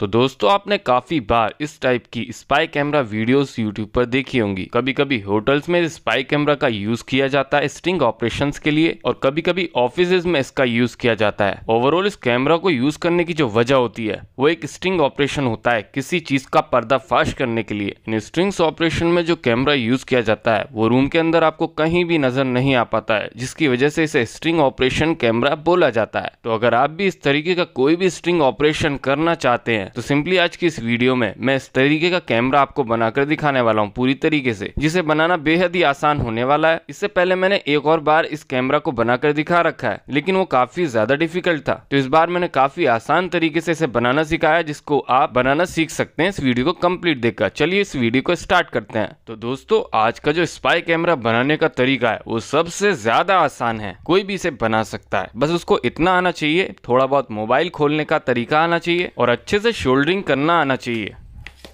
तो दोस्तों आपने काफ़ी बार इस टाइप की स्पाई कैमरा वीडियोस यूट्यूब पर देखी होंगी कभी कभी होटल्स में स्पाई कैमरा का यूज किया जाता है स्ट्रिंग ऑपरेशंस के लिए और कभी कभी ऑफिस में इसका यूज किया जाता है ओवरऑल इस कैमरा को यूज करने की जो वजह होती है वो एक स्ट्रिंग ऑपरेशन होता है किसी चीज का पर्दाफाश करने के लिए इन स्ट्रिंग्स ऑपरेशन में जो कैमरा यूज किया जाता है वो रूम के अंदर आपको कहीं भी नजर नहीं आ पाता है जिसकी वजह से इसे स्ट्रिंग ऑपरेशन कैमरा बोला जाता है तो अगर आप भी इस तरीके का कोई भी स्ट्रिंग ऑपरेशन करना चाहते हैं हैं तो सिंपली आज की इस वीडियो में मैं इस तरीके का कैमरा आपको बनाकर दिखाने वाला हूँ पूरी तरीके से जिसे बनाना बेहद ही आसान होने वाला है इससे पहले मैंने एक और बार इस कैमरा को बनाकर दिखा रखा है लेकिन वो काफी ज्यादा डिफिकल्ट था तो इस बार मैंने काफी आसान तरीके से इसे बनाना सिखाया जिसको आप बनाना सीख सकते हैं इस वीडियो को कम्प्लीट देखकर चलिए इस वीडियो को स्टार्ट करते हैं तो दोस्तों आज का जो स्पाई कैमरा बनाने का तरीका है वो सबसे ज्यादा आसान है कोई भी इसे बना सकता है बस उसको इतना आना चाहिए थोड़ा बहुत मोबाइल खोलने का तरीका आना चाहिए और अच्छे से शोल्डरिंग करना आना चाहिए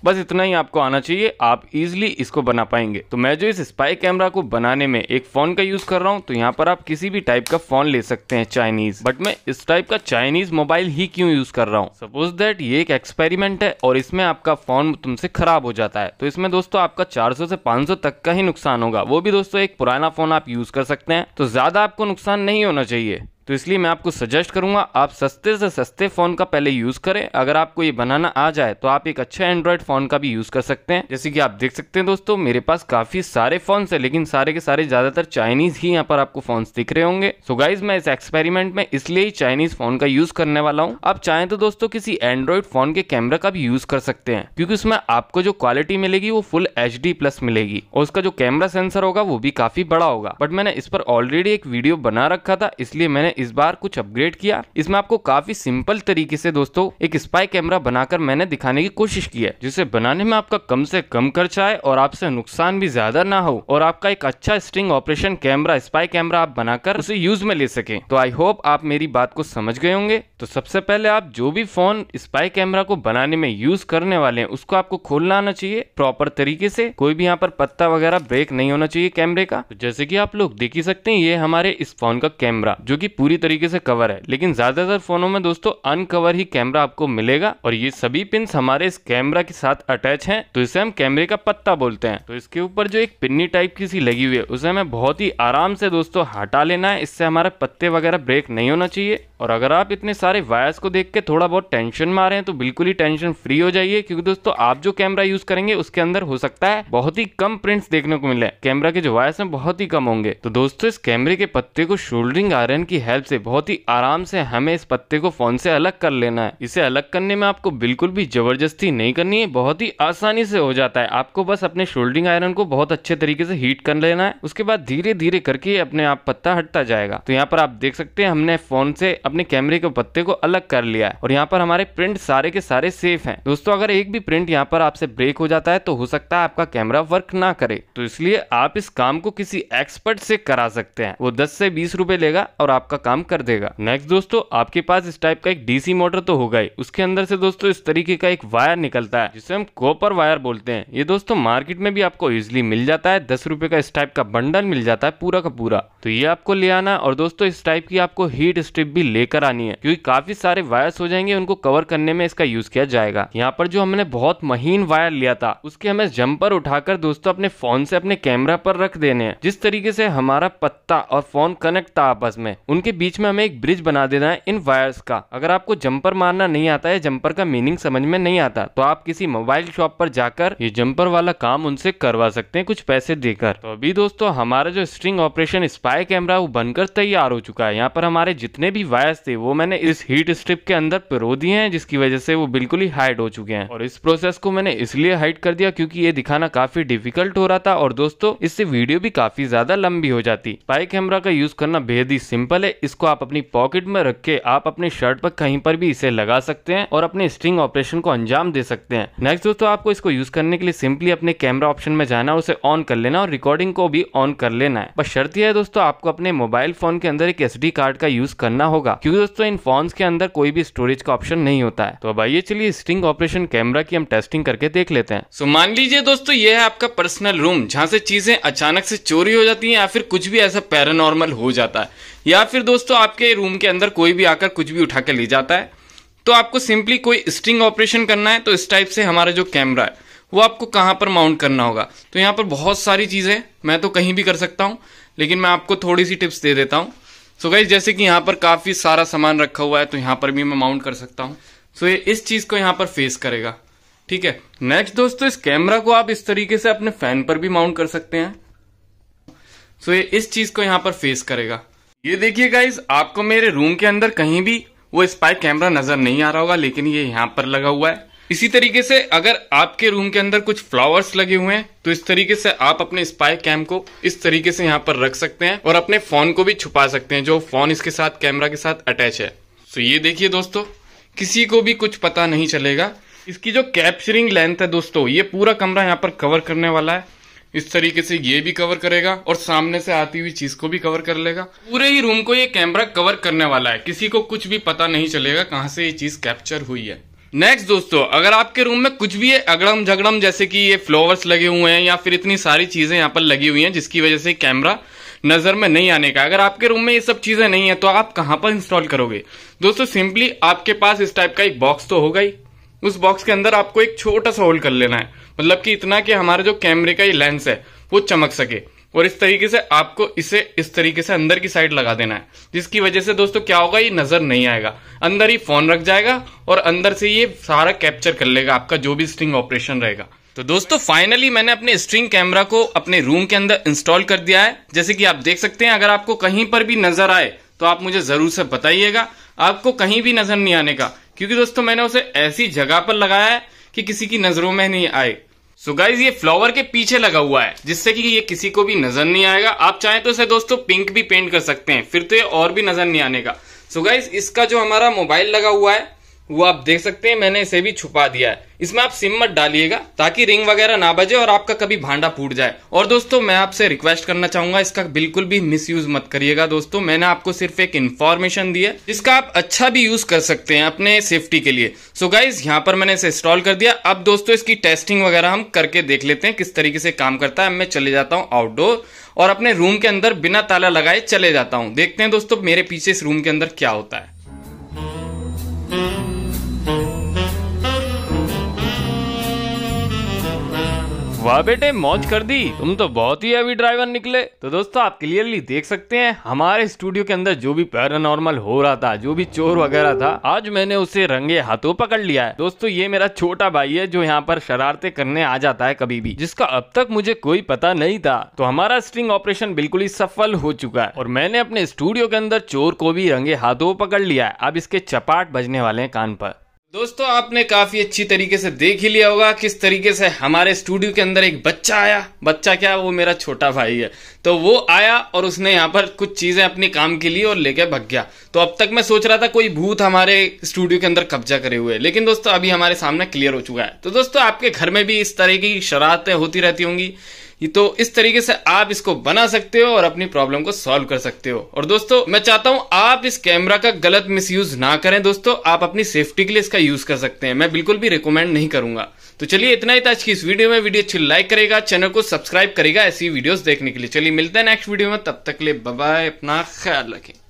बस इतना ही आपको आना चाहिए आप इजीली इसको बना पाएंगे तो मैं जो इस स्पाई कैमरा को बनाने में एक फ़ोन का यूज़ कर रहा हूँ तो यहाँ पर आप किसी भी टाइप का फ़ोन ले सकते हैं चाइनीज़ बट मैं इस टाइप का चाइनीज़ मोबाइल ही क्यों यूज़ कर रहा हूँ सपोज दैट ये एक एक्सपेरिमेंट है और इसमें आपका फ़ोन तुमसे ख़राब हो जाता है तो इसमें दोस्तों आपका चार से पाँच तक का ही नुकसान होगा वो भी दोस्तों एक पुराना फ़ोन आप यूज़ कर सकते हैं तो ज़्यादा आपको नुकसान नहीं होना चाहिए तो इसलिए मैं आपको सजेस्ट करूंगा आप सस्ते से सस्ते फ़ोन का पहले यूज़ करें अगर आपको ये बनाना आ जाए तो आप एक अच्छा एंड्रॉयड फ़ोन का भी यूज़ कर सकते हैं जैसे कि आप देख सकते हैं दोस्तों मेरे पास काफ़ी सारे फ़ोन्स हैं लेकिन सारे के सारे ज़्यादातर चाइनीज़ ही यहाँ पर आपको फ़ोन्स दिख रहे होंगे सो गाइज मैं इस एक्सपेरिमेंट में इसलिए ही चाइनीज़ फ़ोन का यूज़ करने वाला हूँ आप चाहें तो दोस्तों किसी एंड्रॉयड फ़ोन के कैमरा का भी यूज़ कर सकते हैं क्योंकि उसमें आपको जो क्वालिटी मिलेगी वो फुल एच प्लस मिलेगी और उसका जो कैमरा सेंसर होगा वो भी काफ़ी बड़ा होगा बट मैंने इस पर ऑलरेडी एक वीडियो बना रखा था इसलिए मैंने मैंने इस बार कुछ अपग्रेड किया इसमें आपको काफी सिंपल तरीके से दोस्तों एक स्पाई कैमरा बनाकर मैंने दिखाने की कोशिश की है जिसे बनाने में आपका कम से कम खर्चा आए और आपसे नुकसान भी ज्यादा ना हो और आपका एक अच्छा string operation camera spy camera आप बनाकर उसे यूज में ले सके तो आई होप आप मेरी बात को समझ गए होंगे तो सबसे पहले आप जो भी फोन स्पाई कैमरा को बनाने में यूज करने वाले हैं उसको आपको खोलना आना चाहिए प्रॉपर तरीके से कोई भी यहाँ पर पत्ता वगैरह ब्रेक नहीं होना चाहिए कैमरे का तो जैसे कि आप लोग देख ही सकते हैं ये हमारे इस फोन का कैमरा जो कि पूरी तरीके से कवर है लेकिन ज़्यादातर फ़ोनों में दोस्तों अनकवर ही कैमरा आपको मिलेगा और ये सभी पिंस हमारे इस कैमरा के साथ अटैच हैं तो इसे हम कैमरे का पत्ता बोलते हैं तो इसके ऊपर जो एक पिन्नी टाइप की सी लगी हुई है उसे हमें बहुत ही आराम से दोस्तों हटा लेना है इससे हमारे पत्ते वगैरह ब्रेक नहीं होना चाहिए और अगर आप इतने सारे वायर्स को देख के थोड़ा बहुत टेंशन में आ रहे हैं तो बिल्कुल ही टेंशन फ्री हो जाइए क्योंकि दोस्तों आप जो कैमरा यूज करेंगे उसके अंदर हो सकता है बहुत ही कम प्रिंट्स देखने को मिले कैमरा के जो वायर्स हैं बहुत ही कम होंगे तो दोस्तों इस कैमरे के पत्ते को शोल्डरिंग आयरन की हेल्प से बहुत ही आराम से हमें इस पत्ते को फ़ोन से अलग कर लेना है इसे अलग करने में आपको बिल्कुल भी ज़बरदस्ती नहीं करनी है बहुत ही आसानी से हो जाता है आपको बस अपने शोल्डिंग आयरन को बहुत अच्छे तरीके से हीट कर लेना है उसके बाद धीरे धीरे करके अपने आप पत्ता हटता जाएगा तो यहाँ पर आप देख सकते हैं हमने फ़ोन से अपने कैमरे के पत्ते को अलग कर लिया है और यहाँ पर हमारे प्रिंट सारे के सारे सेफ है दोस्तों अगर एक भी प्रिंट यहाँ पर आपसे ब्रेक हो जाता है तो हो सकता है आपका कैमरा वर्क ना करे तो इसलिए आप इस काम को किसी एक्सपर्ट से करा सकते हैं वो दस से बीस रूपए लेगा और आपका काम कर देगा नेक्स्ट दोस्तों आपके पास इस टाइप का एक डीसी मोटर तो होगा ही उसके अंदर से दोस्तों इस तरीके का एक वायर निकलता है जिसे हम कॉपर वायर बोलते हैं ये दोस्तों मार्केट में भी आपको इजिली मिल जाता है दस रुपए का इस टाइप का बंडल मिल जाता है पूरा का पूरा तो ये आपको ले आना और दोस्तों इस टाइप की आपको हीट स्ट्रिप भी लेकर आनी है क्यूँकी काफी सारे वायर्स हो जाएंगे उनको कवर करने में इसका यूज किया जाएगा यहाँ पर जो हमने बहुत महीन वायर लिया था उसके हमें जम्पर उठाकर दोस्तों अपने फोन से अपने कैमरा पर रख देने हैं जिस तरीके से हमारा पत्ता और फोन कनेक्ट था आपस में उनके के बीच में हमें एक ब्रिज बना देना है इन वायर्स का अगर आपको जंपर मारना नहीं आता है जंपर का मीनिंग समझ में नहीं आता तो आप किसी मोबाइल शॉप पर जाकर ये जंपर वाला काम उनसे करवा सकते हैं कुछ पैसे देकर तो अभी दोस्तों हमारा जो स्ट्रिंग ऑपरेशन स्पाई कैमरा वो बनकर तैयार हो चुका है यहाँ पर हमारे जितने भी वायर्स थे वो मैंने इस हीट स्ट्रिप के अंदर पिरो दिए हैं जिसकी वजह से वो बिल्कुल ही हाइड हो चुके हैं और इस प्रोसेस को मैंने इसलिए हाइट कर दिया क्यूँकी ये दिखाना काफी डिफिकल्ट हो रहा था और दोस्तों इससे वीडियो भी काफी ज्यादा लंबी हो जाती स्पाई कैमरा का यूज करना बेहद ही सिंपल है इसको आप अपनी पॉकेट में रख के आप अपने शर्ट पर कहीं पर भी इसे लगा सकते हैं और अपने स्ट्रिंग ऑपरेशन को अंजाम दे सकते हैं नेक्स्ट दोस्तों आपको इसको यूज करने के लिए सिंपली अपने कैमरा ऑप्शन में जाना उसे ऑन कर लेना और रिकॉर्डिंग को भी ऑन कर लेना है बस शर्त यह है दोस्तों आपको अपने मोबाइल फोन के अंदर एक एस कार्ड का यूज करना होगा क्योंकि दोस्तों इन फोन के अंदर कोई भी स्टोरेज का ऑप्शन नहीं होता है तो अब आइए चलिए स्ट्रिंग ऑपरेशन कैमरा की हम टेस्टिंग करके देख लेते हैं सो मान लीजिए दोस्तों ये है आपका पर्सनल रूम जहाँ से चीजें अचानक से चोरी हो जाती है या फिर कुछ भी ऐसा पैरानॉर्मल हो जाता है या फिर दोस्तों आपके रूम के अंदर कोई भी आकर कुछ भी उठा के ले जाता है तो आपको सिंपली कोई स्ट्रिंग ऑपरेशन करना है तो इस टाइप से हमारा जो कैमरा है वो आपको कहाँ पर माउंट करना होगा तो यहाँ पर बहुत सारी चीज़ें मैं तो कहीं भी कर सकता हूँ लेकिन मैं आपको थोड़ी सी टिप्स दे देता हूँ सो गई जैसे कि यहाँ पर काफ़ी सारा सामान रखा हुआ है तो यहाँ पर भी मैं माउंट कर सकता हूँ सो ये इस चीज़ को यहाँ पर फेस करेगा ठीक है नेक्स्ट दोस्तों इस कैमरा को आप इस तरीके से अपने फैन पर भी माउंट कर सकते हैं सो so ये इस चीज़ को यहाँ पर फेस करेगा ये देखिए गाइज आपको मेरे रूम के अंदर कहीं भी वो स्पाई कैमरा नजर नहीं आ रहा होगा लेकिन ये यहाँ पर लगा हुआ है इसी तरीके से अगर आपके रूम के अंदर कुछ फ्लावर्स लगे हुए हैं तो इस तरीके से आप अपने स्पाई कैम को इस तरीके से यहाँ पर रख सकते हैं और अपने फोन को भी छुपा सकते हैं जो फोन इसके साथ कैमरा के साथ अटैच है सो ये देखिए दोस्तों किसी को भी कुछ पता नहीं चलेगा इसकी जो कैप्चरिंग लेंथ है दोस्तों ये पूरा कमरा यहाँ पर कवर करने वाला है इस तरीके से ये भी कवर करेगा और सामने से आती हुई चीज को भी कवर कर लेगा पूरे ही रूम को ये कैमरा कवर करने वाला है किसी को कुछ भी पता नहीं चलेगा कहाँ से ये चीज कैप्चर हुई है नेक्स्ट दोस्तों अगर आपके रूम में कुछ भी है अगड़म झगड़म जैसे कि ये फ्लावर्स लगे हुए हैं या फिर इतनी सारी चीजें यहाँ पर लगी हुई हैं जिसकी वजह से कैमरा नजर में नहीं आने का अगर आपके रूम में ये सब चीजें नहीं है तो आप कहाँ पर इंस्टॉल करोगे दोस्तों सिंपली आपके पास इस टाइप का एक बॉक्स तो होगा ही उस बॉक्स के अंदर आपको एक छोटा सा होल कर लेना है मतलब कि इतना कि हमारे जो कैमरे का ये लेंस है वो चमक सके और इस तरीके से आपको इसे इस तरीके से अंदर की साइड लगा देना है जिसकी वजह से दोस्तों क्या होगा ये नजर नहीं आएगा अंदर ही फोन रख जाएगा और अंदर से ये सारा कैप्चर कर लेगा आपका जो भी स्ट्रिंग ऑपरेशन रहेगा तो दोस्तों फाइनली मैंने अपने स्ट्रिंग कैमरा को अपने रूम के अंदर इंस्टॉल कर दिया है जैसे कि आप देख सकते हैं अगर आपको कहीं पर भी नजर आए तो आप मुझे जरूर से बताइएगा आपको कहीं भी नजर नहीं आने का क्योंकि दोस्तों मैंने उसे ऐसी जगह पर लगाया है कि किसी की नजरों में नहीं आए सो गाइज ये फ्लावर के पीछे लगा हुआ है जिससे कि ये किसी को भी नजर नहीं आएगा आप चाहें तो इसे दोस्तों पिंक भी पेंट कर सकते हैं फिर तो ये और भी नजर नहीं आने का सो so गाइज इसका जो हमारा मोबाइल लगा हुआ है वो आप देख सकते हैं मैंने इसे भी छुपा दिया है इसमें आप सिम मत डालिएगा ताकि रिंग वगैरह ना बजे और आपका कभी भांडा फूट जाए और दोस्तों मैं आपसे रिक्वेस्ट करना चाहूंगा इसका बिल्कुल भी मिस यूज मत करिएगा दोस्तों मैंने आपको सिर्फ एक इन्फॉर्मेशन दी है जिसका आप अच्छा भी यूज कर सकते हैं अपने सेफ्टी के लिए सो गाइज यहाँ पर मैंने इसे इंस्टॉल कर दिया अब दोस्तों इसकी टेस्टिंग वगैरह हम करके देख लेते हैं किस तरीके से काम करता है मैं चले जाता हूँ आउटडोर और अपने रूम के अंदर बिना ताला लगाए चले जाता हूँ देखते हैं दोस्तों मेरे पीछे इस रूम के अंदर क्या होता है वाह बेटे मौज कर दी तुम तो बहुत ही अभी ड्राइवर निकले तो दोस्तों आप क्लियरली देख सकते हैं हमारे स्टूडियो के अंदर जो भी पैरानॉर्मल हो रहा था जो भी चोर वगैरह था आज मैंने उसे रंगे हाथों पकड़ लिया है दोस्तों ये मेरा छोटा भाई है जो यहाँ पर शरारते करने आ जाता है कभी भी जिसका अब तक मुझे कोई पता नहीं था तो हमारा स्ट्रिंग ऑपरेशन बिल्कुल ही सफल हो चुका है और मैंने अपने स्टूडियो के अंदर चोर को भी रंगे हाथों पकड़ लिया है अब इसके चपाट बजने वाले हैं कान पर दोस्तों आपने काफी अच्छी तरीके से देख ही लिया होगा किस तरीके से हमारे स्टूडियो के अंदर एक बच्चा आया बच्चा क्या वो मेरा छोटा भाई है तो वो आया और उसने यहाँ पर कुछ चीजें अपने काम के लिए और लेके भग गया तो अब तक मैं सोच रहा था कोई भूत हमारे स्टूडियो के अंदर कब्जा करे हुए है लेकिन दोस्तों अभी हमारे सामने क्लियर हो चुका है तो दोस्तों आपके घर में भी इस तरह की शरारतें होती रहती होंगी ये तो इस तरीके से आप इसको बना सकते हो और अपनी प्रॉब्लम को सॉल्व कर सकते हो और दोस्तों मैं चाहता हूं आप इस कैमरा का गलत मिस ना करें दोस्तों आप अपनी सेफ्टी के लिए इसका यूज कर सकते हैं मैं बिल्कुल भी रिकमेंड नहीं करूंगा तो चलिए इतना ही था आज की इस वीडियो में वीडियो अच्छी लाइक करेगा चैनल को सब्सक्राइब करेगा ऐसी वीडियोस देखने के लिए चलिए मिलते हैं नेक्स्ट वीडियो में तब तक ले बाय अपना ख्याल रखें